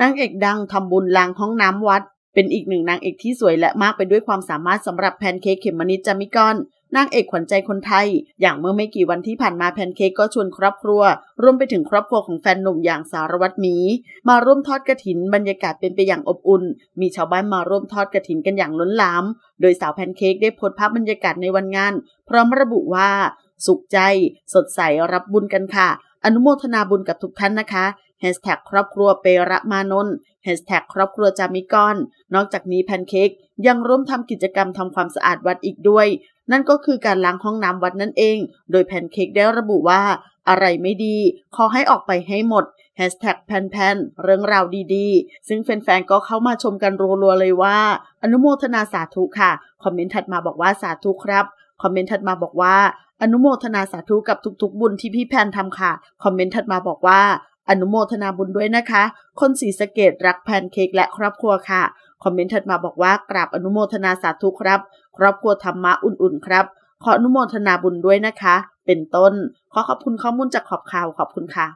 นางเอกดังทำบุญล้างห้องน้ำวัด เป็นอีกหนึ่งนางเอกที่สวยและมากไปด้วยความสามารถสำหรับแพนเค้กเขมมนิจจามิกอนนางเอกขวัญใจคนไทย อย่างเมื่อไม่กี่วันที่ผ่านมาแพนเค้กก็ชวนครอบครัวรวมไปถึงครอบครัวของแฟนหนุ่มอย่างสารวัตรมีมาร่วมทอดกระถินบรรยากาศเป็นไปอย่างอบอุ่นมีชาวบ้านมาร่วมทอดกระถินกันอย่างล้นหลามโดยสาวแพนเค้กได้โพสต์ภาพบรรยากาศในวันงานพร้อมระบุว่า สุขใจสดใสรับบุญกันค่ะ อนุโมทนาบุญกับทุกท่านนะคะแฮชแท็กครอบครัวเประมานนท์แฮชแท็กครอบครัวจามิกอน นอกจากนี้แพนเค้กยังร่วมทำกิจกรรมทำความสะอาดวัดอีกด้วย นั่นก็คือการล้างห้องน้ำวัดนั่นเอง โดยแพนเค้กได้ระบุว่า อะไรไม่ดี ขอให้ออกไปให้หมดแฮชแท็กแพนแนเรื่องราวดีๆ ซึ่งแฟนๆก็เข้ามาชมกันรัวๆเลยว่า อนุโมทนาสาธุค่ะคอมเมนต์ถัดมาบอกว่าสาธุครับคอมเมนต์ถัดมาบอกว่า อนุโมทนาสาธุกับทุก ๆ บุญที่พี่แพนทำค่ะคอมเมนต์ถัดมาบอกว่าอนุโมทนาบุญด้วยนะคะ คนสีสเกตรักแพนเค้กและครอบครัวค่ะ คอมเมนต์ถัดมาบอกว่ากราบอนุโมทนาสาธุครับ ครอบครัวธรรมะอุ่นๆครับ ขออนุโมทนาบุญด้วยนะคะ เป็นต้น ขอขอบคุณข้อมูลจากขอบข่าวขอบคุณค่ะ